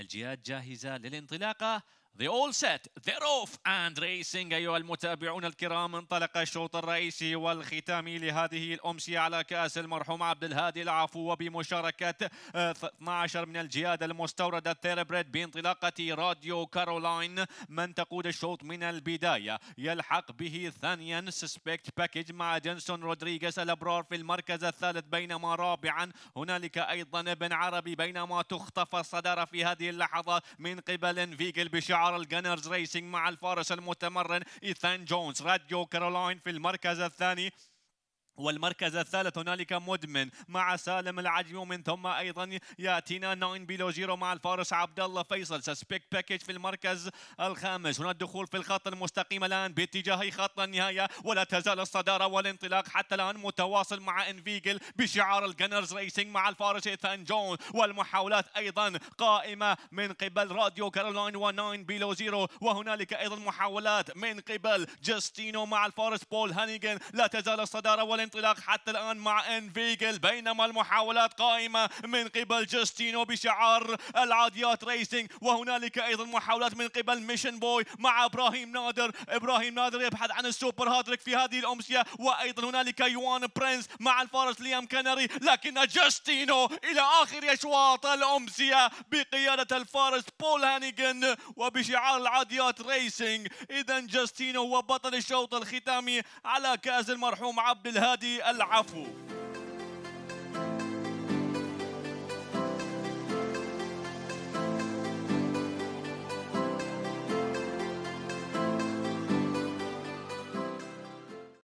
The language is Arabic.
الجهات جاهزة للانطلاقة They all set they're off and racing أيها المتابعون الكرام انطلق الشوط الرئيسي والختامي لهذه الأمسية على كأس المرحوم عبد الهادي العفو وبمشاركة 12 آه، من الجياد المستوردة الثيربريد بانطلاقة راديو كارولاين من تقود الشوط من البداية يلحق به ثانيا سسبكت باكج مع جنسون رودريغيز الأبرار في المركز الثالث بينما رابعا هنالك أيضا ابن عربي بينما تخطف الصدارة في هذه اللحظة من قبل فيجل بشعر شعار الجانرز ريسينج مع الفارس المتمرن إيثان جونز راديو كارولاين في المركز الثاني والمركز الثالث هنالك مدمن مع سالم العجمي ومن ثم ايضا ياتينا ناين بيلوجيرو مع الفارس عبد الله فيصل سسبيك باكج في المركز الخامس هنا الدخول في الخط المستقيم الان باتجاه خط النهايه ولا تزال الصداره والانطلاق حتى الان متواصل مع انفيجل بشعار الجنرز ريسنج مع الفارس ايثان جون والمحاولات ايضا قائمه من قبل راديو كارولاين وناين بيلوجيرو وهنالك ايضا محاولات من قبل جاستينو مع الفارس بول هانيجن لا تزال الصداره والانطلاق الانطلاق حتى الآن مع ان فيجل بينما المحاولات قائمة من قبل جاستينو بشعار العاديات ريسنج وهنالك أيضا محاولات من قبل ميشن بوي مع إبراهيم نادر إبراهيم نادر يبحث عن السوبر هاتريك في هذه الأمسية وأيضا هنالك يوان برينس مع الفارس ليام كنري لكن جاستينو إلى آخر أشواط الأمسية بقيادة الفارس بول هانيجن وبشعار العاديات ريسنج إذا جاستينو هو بطل الشوط الختامي على كأس المرحوم عبد الهادي هذه العفو